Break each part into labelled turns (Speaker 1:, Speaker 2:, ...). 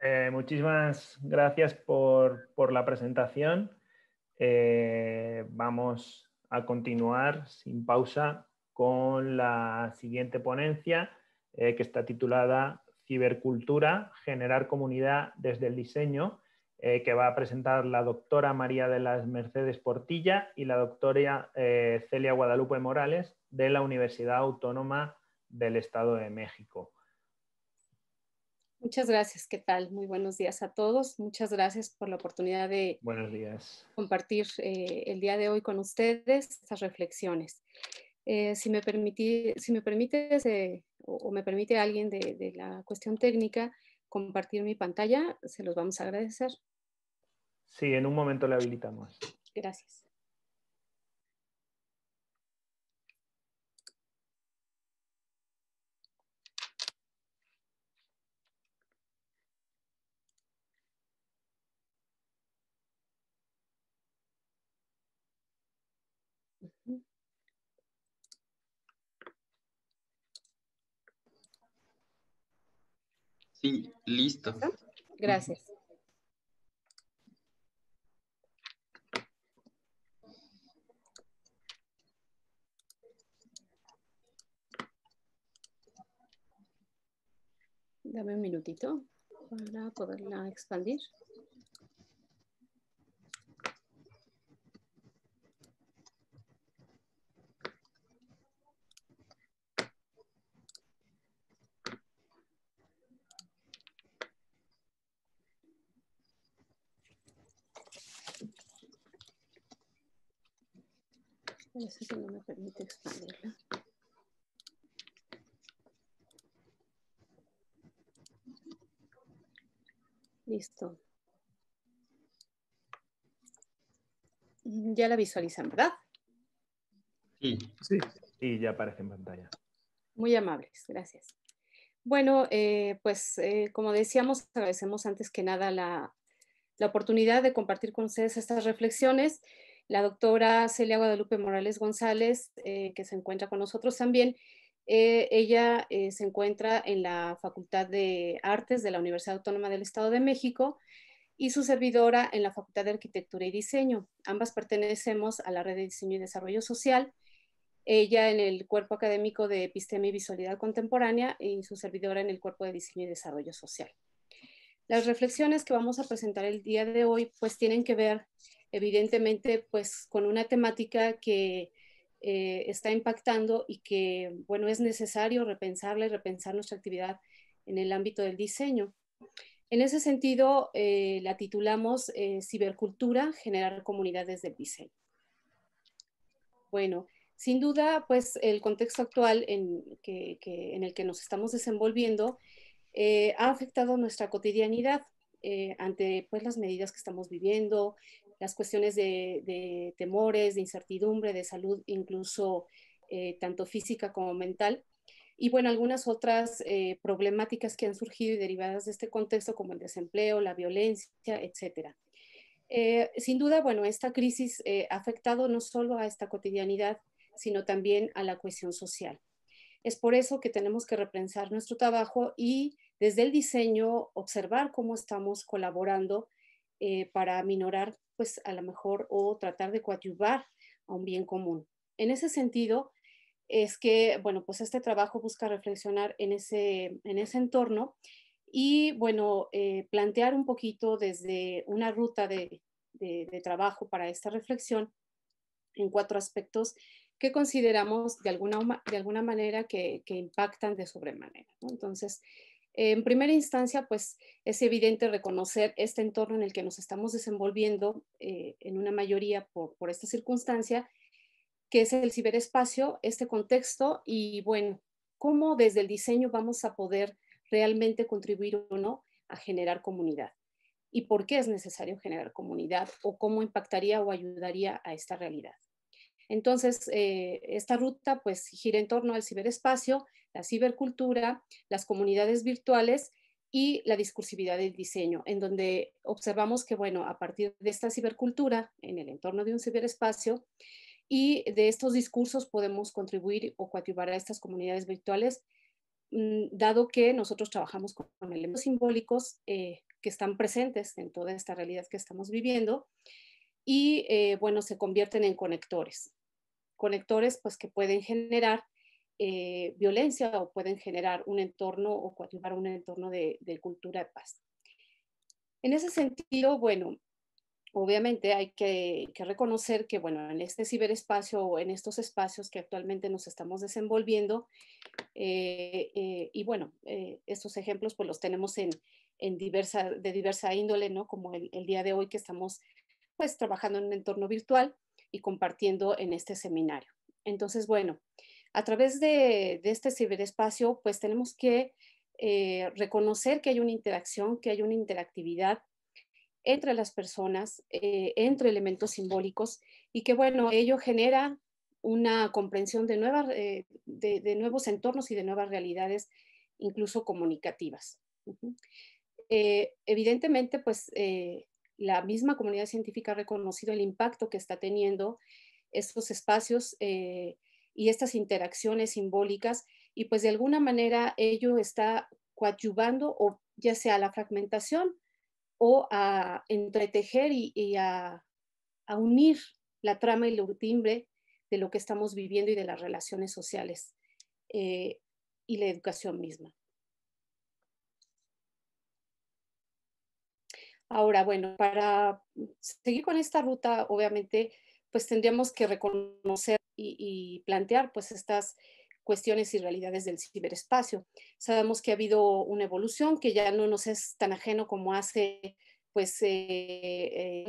Speaker 1: Eh, muchísimas gracias por, la presentación. Eh, vamos a continuar sin pausa con la siguiente ponencia eh, que está titulada Cibercultura, generar comunidad desde el diseño, que va a presentar la doctora María de las Mercedes Portilla y la doctora Celia Guadalupe Morales de la Universidad Autónoma del Estado de México. Muchas gracias, ¿qué tal? Muy buenos días a todos. Muchas gracias por la oportunidad de buenos días. compartir eh, el día de hoy con ustedes estas reflexiones. Eh, si, me permití, si me permite eh, o, me permite alguien de, de, la cuestión técnica compartir mi pantalla, se los vamos a agradecer. Sí, en un momento le habilitamos. Gracias. ¿Listo? Gracias. Dame un minutito para poderla expandir. Parece que no me permite expandirla. Listo. Ya la visualizan, ¿verdad? Sí, sí, y ya aparece en pantalla. Muy amables, gracias. Bueno, eh, pues eh, como decíamos, agradecemos antes que nada la, la oportunidad de compartir con ustedes estas reflexiones la doctora Celia Guadalupe Morales González, eh, que se encuentra con nosotros también. Eh, ella eh, se encuentra en la Facultad de Artes de la Universidad Autónoma del Estado de México y su servidora en la Facultad de Arquitectura y Diseño. Ambas pertenecemos a la Red de Diseño y Desarrollo Social, ella en el cuerpo académico de Epistemia y Visualidad Contemporánea y su servidora en el cuerpo de Diseño y Desarrollo Social. Las reflexiones que vamos a presentar el día de hoy pues tienen que ver evidentemente pues con una temática que eh, está impactando y que bueno es necesario repensarla y repensar nuestra actividad en el ámbito del diseño. En ese sentido, eh, la titulamos eh, Cibercultura, generar comunidades del diseño. Bueno, sin duda, pues el contexto actual en, que, en el que nos estamos desenvolviendo ha afectado nuestra cotidianidad ante pues, las medidas que estamos viviendo, las cuestiones de, temores, de incertidumbre, de salud, incluso eh, tanto física como mental. Y bueno, algunas otras eh, problemáticas que han surgido y derivadas de este contexto, como el desempleo, la violencia, etcétera. Eh, sin duda, bueno, esta crisis ha afectado no solo a esta cotidianidad, sino también a la cohesión social. Es por eso que tenemos que repensar nuestro trabajo y desde el diseño observar cómo estamos colaborando eh, para minorar, pues a lo mejor, o tratar de coadyuvar a un bien común. En ese sentido, es que, bueno, pues este trabajo busca reflexionar en ese, en ese entorno y, bueno, eh, plantear un poquito desde una ruta de, de, trabajo para esta reflexión en cuatro aspectos que consideramos de alguna, de alguna manera que, impactan de sobremanera. Entonces, en primera instancia, pues es evidente reconocer este entorno en el que nos estamos desenvolviendo eh, en una mayoría por, esta circunstancia, que es el ciberespacio, este contexto y bueno, cómo desde el diseño vamos a poder realmente contribuir o no a generar comunidad y por qué es necesario generar comunidad o cómo impactaría o ayudaría a esta realidad. Entonces, eh, esta ruta pues gira en torno al ciberespacio, la cibercultura, las comunidades virtuales y la discursividad del diseño, en donde observamos que, bueno, a partir de esta cibercultura, en el entorno de un ciberespacio, y de estos discursos podemos contribuir o coadyuvar a estas comunidades virtuales, mm, dado que nosotros trabajamos con elementos simbólicos eh, que están presentes en toda esta realidad que estamos viviendo y, eh, bueno, se convierten en conectores. Conectores, pues, que pueden generar eh, violencia o pueden generar un entorno o coadyuvar un entorno de, cultura de paz. En ese sentido, bueno, obviamente hay que, reconocer que, bueno, en este ciberespacio o en estos espacios que actualmente nos estamos desenvolviendo, eh, eh, y bueno, estos ejemplos pues los tenemos en, diversa, de diversa índole, ¿no? Como el, el, día de hoy que estamos pues trabajando en un entorno virtual y compartiendo en este seminario. Entonces, bueno, a través de, este ciberespacio, pues tenemos que eh, reconocer que hay una interacción, que hay una interactividad entre las personas, eh, entre elementos simbólicos, y que bueno, ello genera una comprensión de, nuevas, eh, de, nuevos entornos y de nuevas realidades, incluso comunicativas. evidentemente, pues la misma comunidad científica ha reconocido el impacto que está teniendo estos espacios y estas interacciones simbólicas y pues de alguna manera ello está coadyuvando o ya sea a la fragmentación o a entretejer y, a, unir la trama y el timbre de lo que estamos viviendo y de las relaciones sociales eh, y la educación misma. Ahora, bueno, para seguir con esta ruta, obviamente pues tendríamos que reconocer y, plantear pues estas cuestiones y realidades del ciberespacio. Sabemos que ha habido una evolución que ya no nos es tan ajeno como hace pues eh, eh,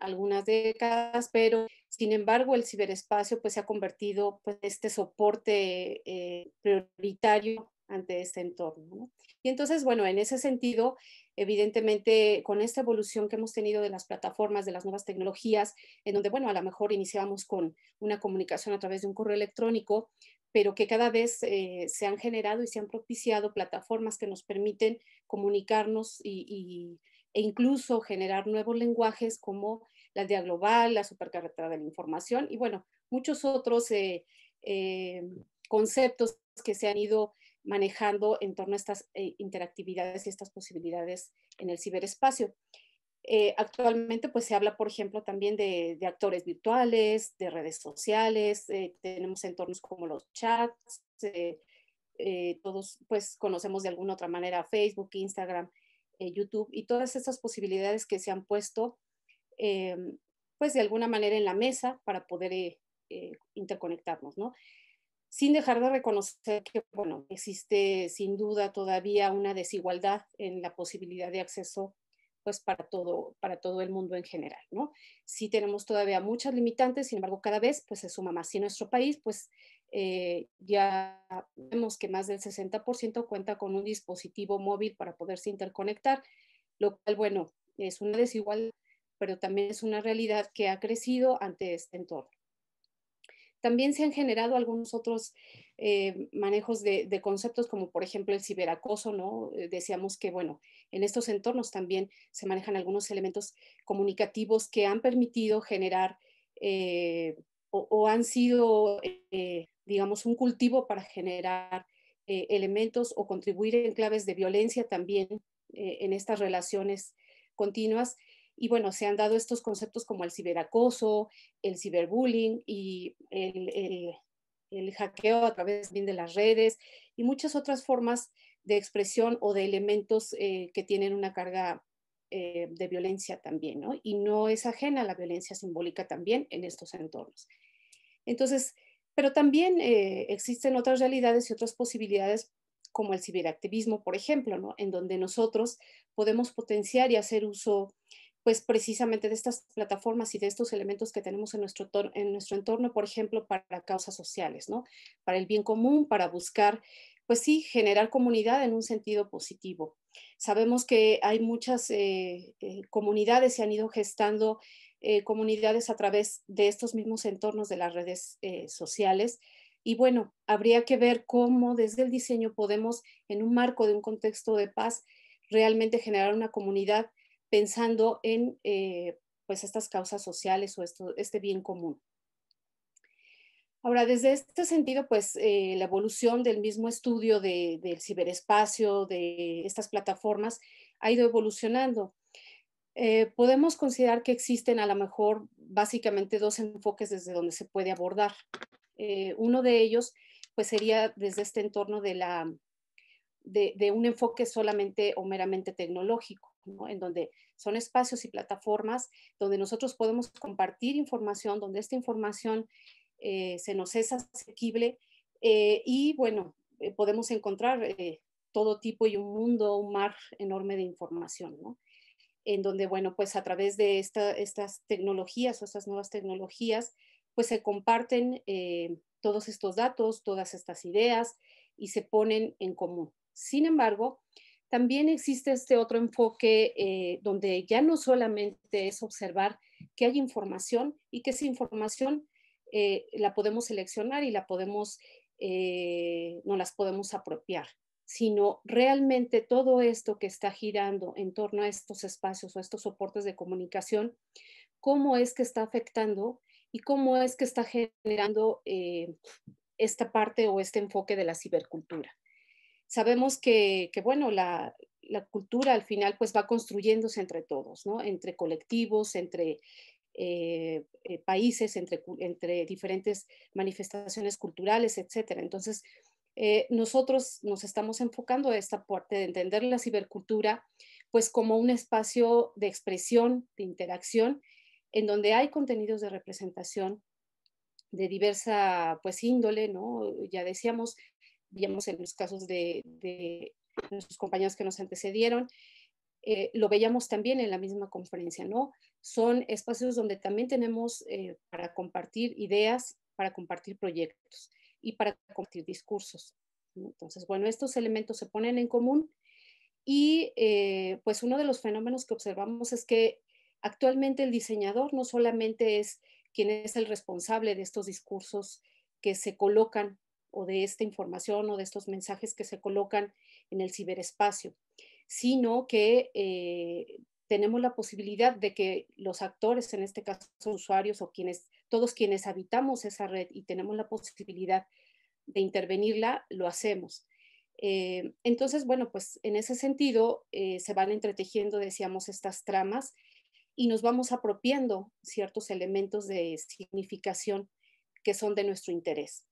Speaker 1: algunas décadas, pero sin embargo el ciberespacio pues se ha convertido en pues, este soporte eh, prioritario ante este entorno. Y entonces, bueno, en ese sentido, evidentemente, con esta evolución que hemos tenido de las plataformas, de las nuevas tecnologías, en donde, bueno, a lo mejor iniciábamos con una comunicación a través de un correo electrónico, pero que cada vez eh, se han generado y se han propiciado plataformas que nos permiten comunicarnos y, e incluso generar nuevos lenguajes como la Día Global, la Supercarretera de la Información y, bueno, muchos otros eh, eh, conceptos que se han ido manejando en torno a estas eh, interactividades y estas posibilidades en el ciberespacio. Eh, actualmente, pues se habla, por ejemplo, también de, actores virtuales, de redes sociales, eh, tenemos entornos como los chats, todos pues conocemos de alguna otra manera Facebook, Instagram, YouTube y todas estas posibilidades que se han puesto pues de alguna manera en la mesa para poder interconectarnos, ¿no? sin dejar de reconocer que, bueno, existe sin duda todavía una desigualdad en la posibilidad de acceso pues para todo, para todo el mundo en general, ¿no? Sí tenemos todavía muchas limitantes, sin embargo, cada vez pues se suma más. Y en nuestro país, pues eh, ya vemos que más del 60% cuenta con un dispositivo móvil para poderse interconectar, lo cual, bueno, es una desigualdad, pero también es una realidad que ha crecido ante este entorno. También se han generado algunos otros eh, manejos de, conceptos, como por ejemplo el ciberacoso, ¿no? Eh, decíamos que, bueno, en estos entornos también se manejan algunos elementos comunicativos que han permitido generar eh, o, han sido, digamos, un cultivo para generar elementos o contribuir en claves de violencia también en estas relaciones continuas y bueno, se han dado estos conceptos como el ciberacoso, el ciberbullying y el, eh, hackeo a través de las redes y muchas otras formas de expresión o de elementos eh, que tienen una carga eh, de violencia también, ¿no? Y no es ajena la violencia simbólica también en estos entornos. Entonces, pero también existen otras realidades y otras posibilidades como el ciberactivismo, por ejemplo, ¿no? en donde nosotros podemos potenciar y hacer uso pues precisamente de estas plataformas y de estos elementos que tenemos en nuestro, en nuestro entorno, por ejemplo, para causas sociales, ¿no? Para el bien común, para buscar, pues sí, generar comunidad en un sentido positivo. Sabemos que hay muchas eh, eh, comunidades, se han ido gestando eh, comunidades a través de estos mismos entornos de las redes sociales. Y bueno, habría que ver cómo desde el diseño podemos, en un marco de un contexto de paz, realmente generar una comunidad pensando en eh, pues estas causas sociales o esto, este bien común. Ahora, desde este sentido, pues eh, la evolución del mismo estudio del ciberespacio, de estas plataformas, ha ido evolucionando. Eh, podemos considerar que existen a lo mejor básicamente dos enfoques desde donde se puede abordar. uno de ellos, pues sería desde este entorno de, la, de un enfoque solamente o meramente tecnológico en donde son espacios y plataformas donde nosotros podemos compartir información, donde esta información eh, se nos es asequible eh, y bueno, eh, podemos encontrar todo tipo y un mundo, un mar enorme de información, ¿no? en donde, bueno, pues a través de estas tecnologías o estas nuevas tecnologías, pues se comparten todos estos datos, todas estas ideas y se ponen en común. Sin embargo, también existe este otro enfoque eh, donde ya no solamente es observar que hay información y que esa información eh, la podemos seleccionar y la podemos, eh, no las podemos apropiar, sino realmente todo esto que está girando en torno a estos espacios o estos soportes de comunicación, cómo es que está afectando y cómo es que está generando esta parte o este enfoque de la cibercultura sabemos que, bueno, la, cultura al final pues va construyéndose entre todos, ¿no? Entre colectivos, entre eh, eh, países, entre, diferentes manifestaciones culturales, etcétera. Entonces, eh, nosotros nos estamos enfocando a esta parte de entender la cibercultura pues como un espacio de expresión, de interacción, en donde hay contenidos de representación de diversa pues índole, ¿no? Ya decíamos, veíamos en los casos de, nuestros compañeros que nos antecedieron, eh, lo veíamos también en la misma conferencia, ¿no? Son espacios donde también tenemos eh, para compartir ideas, para compartir proyectos y para compartir discursos. Entonces, bueno, estos elementos se ponen en común y eh, pues uno de los fenómenos que observamos es que actualmente el diseñador no solamente es quien es el responsable de estos discursos que se colocan o de esta información o de estos mensajes que se colocan en el ciberespacio, sino que eh, tenemos la posibilidad de que los actores, en este caso usuarios o quienes, todos quienes habitamos esa red y tenemos la posibilidad de intervenirla, lo hacemos. Eh, entonces, bueno, pues en ese sentido eh, se van entretejiendo, decíamos, estas tramas y nos vamos apropiando ciertos elementos de significación que son de nuestro interés.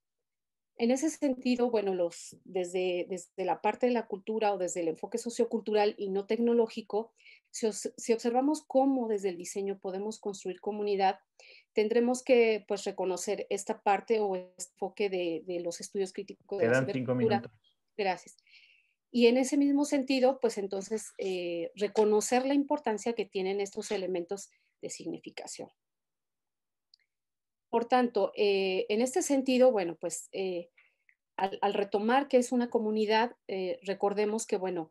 Speaker 1: En ese sentido, bueno, los, desde, desde la parte de la cultura o desde el enfoque sociocultural y no tecnológico, si, observamos cómo desde el diseño podemos construir comunidad, tendremos que pues, reconocer esta parte o este enfoque de, los estudios críticos. de cinco minutos. Gracias. Y en ese mismo sentido, pues entonces, eh, reconocer la importancia que tienen estos elementos de significación por tanto, eh, en este sentido, bueno, pues eh, al, retomar que es una comunidad, eh, recordemos que, bueno,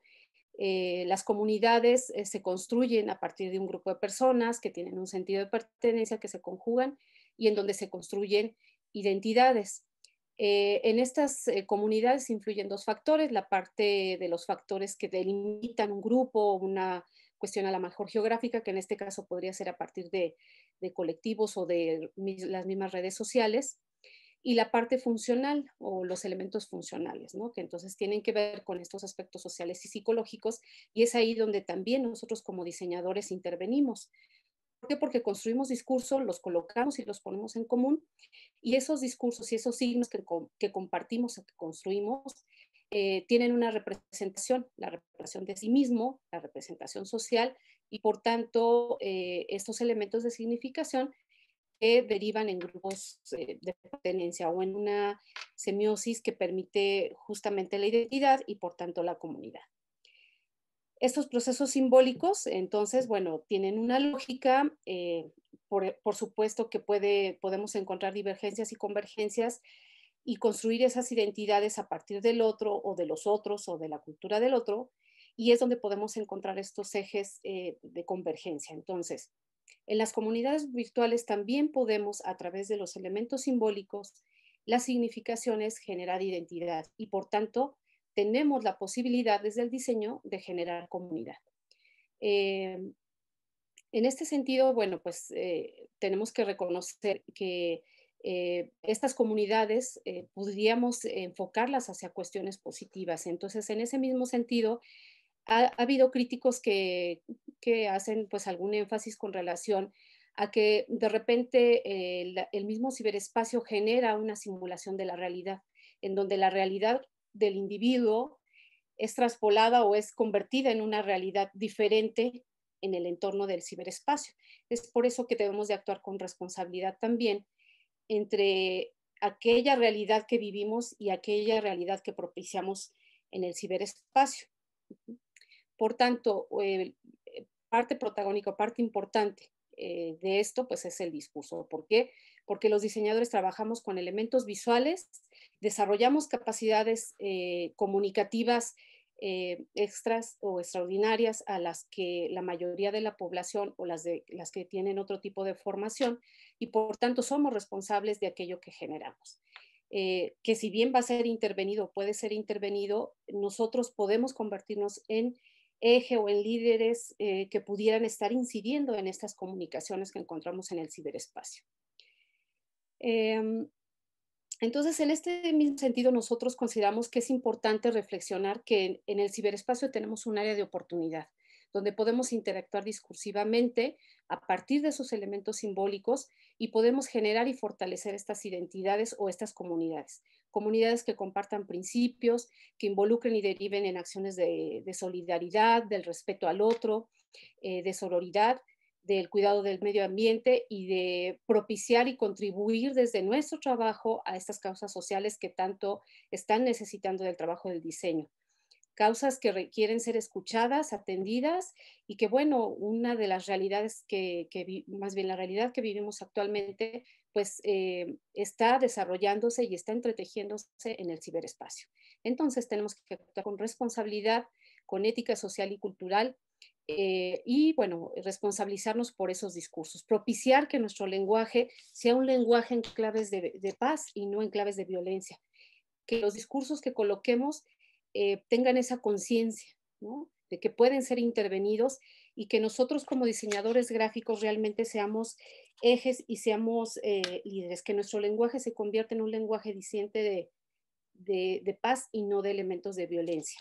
Speaker 1: las comunidades se construyen a partir de un grupo de personas que tienen un sentido de pertenencia, que se conjugan y en donde se construyen identidades. en estas comunidades influyen dos factores, la parte de los factores que delimitan un grupo, una, cuestión a la mejor geográfica, que en este caso podría ser a partir de, colectivos o de las mismas redes sociales, y la parte funcional o los elementos funcionales, que entonces tienen que ver con estos aspectos sociales y psicológicos, y es ahí donde también nosotros como diseñadores intervenimos. ¿Por qué? Porque construimos discursos, los colocamos y los ponemos en común, y esos discursos y esos signos que, compartimos o que construimos eh, tienen una representación. La de sí mismo, la representación social y por tanto eh, estos elementos de significación que derivan en grupos eh, de pertenencia o en una semiosis que permite justamente la identidad y por tanto la comunidad. Estos procesos simbólicos, entonces, bueno, tienen una lógica, eh, por, supuesto que podemos encontrar divergencias y convergencias y construir esas identidades a partir del otro o de los otros o de la cultura del otro, y es donde podemos encontrar estos ejes eh, de convergencia. Entonces, en las comunidades virtuales también podemos, a través de los elementos simbólicos, las significaciones, generar identidad y, por tanto, tenemos la posibilidad desde el diseño de generar comunidad. Eh, en este sentido, bueno, pues eh, tenemos que reconocer que estas comunidades podríamos enfocarlas hacia cuestiones positivas. Entonces, en ese mismo sentido, ha, habido críticos que, que, hacen pues algún énfasis con relación a que de repente el, mismo ciberespacio genera una simulación de la realidad, en donde la realidad del individuo es traspolada o es convertida en una realidad diferente en el entorno del ciberespacio. Es por eso que debemos de actuar con responsabilidad también entre aquella realidad que vivimos y aquella realidad que propiciamos en el ciberespacio. Por tanto, eh, eh, parte protagónica, parte importante eh, de esto, pues es el discurso. ¿Por qué? Porque los diseñadores trabajamos con elementos visuales, desarrollamos capacidades comunicativas extras o extraordinarias a las que la mayoría de la población o las, de, las que tienen otro tipo de formación y por tanto somos responsables de aquello que generamos. que si bien va a ser intervenido, puede ser intervenido, nosotros podemos convertirnos en eje o en líderes eh, que pudieran estar incidiendo en estas comunicaciones que encontramos en el ciberespacio. Em, entonces, en este mismo sentido, nosotros consideramos que es importante reflexionar que en el ciberespacio tenemos un área de oportunidad donde podemos interactuar discursivamente a partir de sus elementos simbólicos y podemos generar y fortalecer estas identidades o estas comunidades. Comunidades que compartan principios, que involucren y deriven en acciones de, solidaridad, del respeto al otro, eh, de sororidad, del cuidado del medio ambiente y de propiciar y contribuir desde nuestro trabajo a estas causas sociales que tanto están necesitando del trabajo del diseño causas que requieren ser escuchadas, atendidas y que, bueno, una de las realidades que, que más bien la realidad que vivimos actualmente, pues eh, está desarrollándose y está entretejiéndose en el ciberespacio. Entonces tenemos que actuar con responsabilidad, con ética social y cultural. Eh, y bueno, responsabilizarnos por esos discursos, propiciar que nuestro lenguaje sea un lenguaje en claves de, de paz y no en claves de violencia, que los discursos que coloquemos eh, tengan esa conciencia, De que pueden ser intervenidos y que nosotros como diseñadores gráficos realmente seamos ejes y seamos eh, líderes, que nuestro lenguaje se convierta en un lenguaje disidente de, paz y no de elementos de violencia.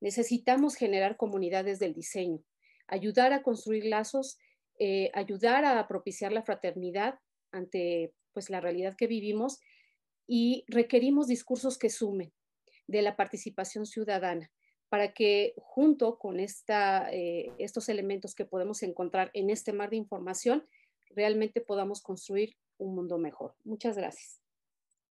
Speaker 1: Necesitamos generar comunidades del diseño, ayudar a construir lazos, eh, ayudar a propiciar la fraternidad ante pues, la realidad que vivimos y requerimos discursos que sumen, de la participación ciudadana para que junto con esta, eh, estos elementos que podemos encontrar en este mar de información, realmente podamos construir un mundo mejor. Muchas gracias.